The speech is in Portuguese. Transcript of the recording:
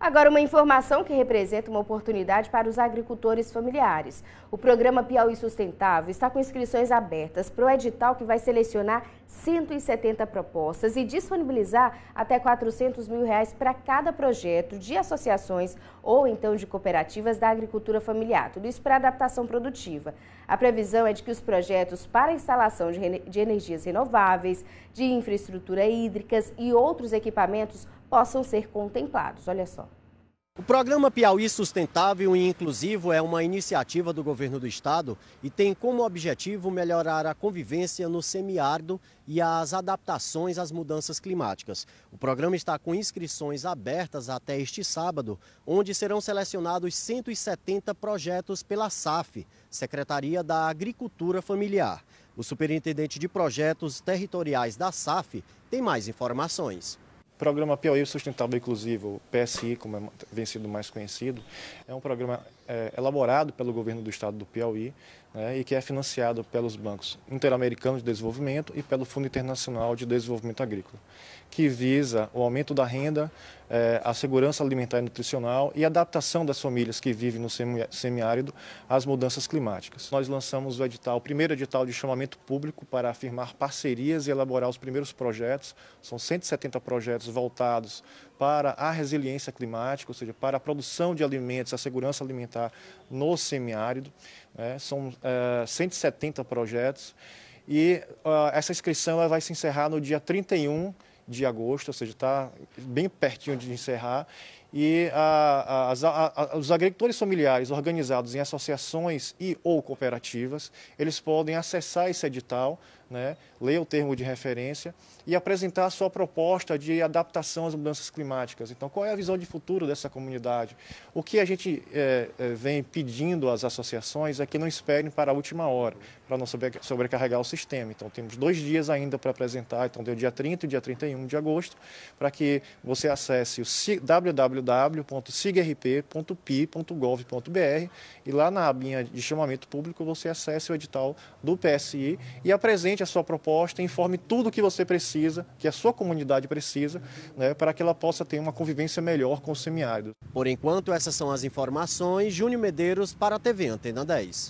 Agora, uma informação que representa uma oportunidade para os agricultores familiares. O programa Piauí Sustentável está com inscrições abertas para o edital que vai selecionar 170 propostas e disponibilizar até R$ 400 mil reais para cada projeto de associações ou então de cooperativas da agricultura familiar, tudo isso para adaptação produtiva. A previsão é de que os projetos para instalação de energias renováveis, de infraestrutura hídricas e outros equipamentos possam ser contemplados. Olha só. O programa Piauí Sustentável e Inclusivo é uma iniciativa do governo do estado e tem como objetivo melhorar a convivência no semiárido e as adaptações às mudanças climáticas. O programa está com inscrições abertas até este sábado, onde serão selecionados 170 projetos pela SAF, Secretaria da Agricultura Familiar. O superintendente de projetos territoriais da SAF tem mais informações programa Piauí Sustentável e Inclusivo, PSI, como é, vem sendo mais conhecido, é um programa é, elaborado pelo governo do estado do Piauí né, e que é financiado pelos bancos interamericanos de desenvolvimento e pelo Fundo Internacional de Desenvolvimento Agrícola, que visa o aumento da renda é, a segurança alimentar e nutricional e a adaptação das famílias que vivem no semiárido às mudanças climáticas. Nós lançamos o edital, o primeiro edital de chamamento público para afirmar parcerias e elaborar os primeiros projetos. São 170 projetos voltados para a resiliência climática, ou seja, para a produção de alimentos, a segurança alimentar no semiárido. Né? São é, eh, 170 projetos e uh, essa inscrição vai se encerrar no dia 31 de agosto, ou seja, está bem pertinho de encerrar e a, a, a, os agricultores familiares organizados em associações e ou cooperativas, eles podem acessar esse edital, né, ler o termo de referência e apresentar a sua proposta de adaptação às mudanças climáticas. Então, qual é a visão de futuro dessa comunidade? O que a gente é, é vem pedindo às associações é que não esperem para a última hora, para não sobrecarregar o sistema. Então, temos dois dias ainda para apresentar, então, deu dia 30 e dia 31 de agosto, para que você acesse o www www.sigrp.pi.gov.br e lá na abinha de chamamento público você acesse o edital do PSI e apresente a sua proposta, informe tudo o que você precisa, que a sua comunidade precisa, né, para que ela possa ter uma convivência melhor com o semiárido. Por enquanto, essas são as informações. Júnior Medeiros para a TV Antena 10.